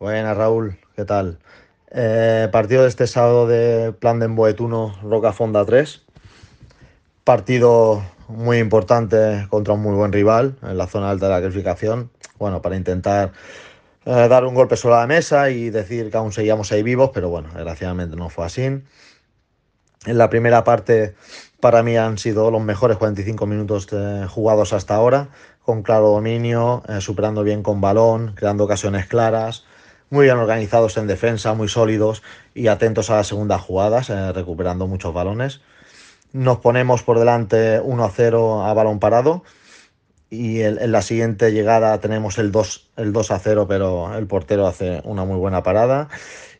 Buenas, Raúl, ¿qué tal? Eh, partido de este sábado de Plan de Emboet 1, Roca Fonda 3. Partido muy importante contra un muy buen rival en la zona alta de la clasificación. Bueno, para intentar eh, dar un golpe sobre la mesa y decir que aún seguíamos ahí vivos, pero bueno, desgraciadamente no fue así. En la primera parte, para mí han sido los mejores 45 minutos eh, jugados hasta ahora, con claro dominio, superando bien con balón, creando ocasiones claras, muy bien organizados en defensa, muy sólidos y atentos a las segundas jugadas, eh, recuperando muchos balones. Nos ponemos por delante 1 a 0 a balón parado y en la siguiente llegada tenemos el 2, a 0, pero el portero hace una muy buena parada.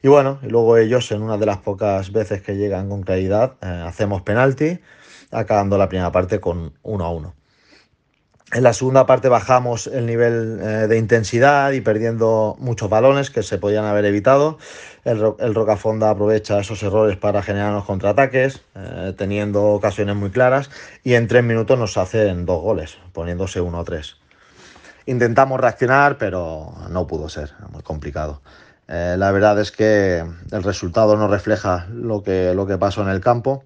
Y bueno, y luego ellos en una de las pocas veces que llegan con claridad eh, hacemos penalti, acabando la primera parte con 1 a 1. En la segunda parte bajamos el nivel eh, de intensidad y perdiendo muchos balones que se podían haber evitado. El, Rocafonda aprovecha esos errores para generar los contraataques, eh, teniendo ocasiones muy claras, y en tres minutos nos hacen dos goles, poniéndose uno 1 tres. Intentamos reaccionar, pero no pudo ser, muy complicado. Eh, la verdad es que el resultado no refleja lo que, lo que pasó en el campo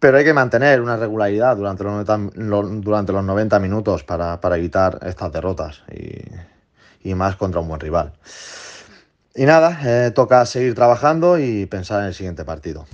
pero hay que mantener una regularidad durante los 90, durante los 90 minutos para, evitar estas derrotas y, más contra un buen rival. Y nada, eh, toca seguir trabajando y pensar en el siguiente partido.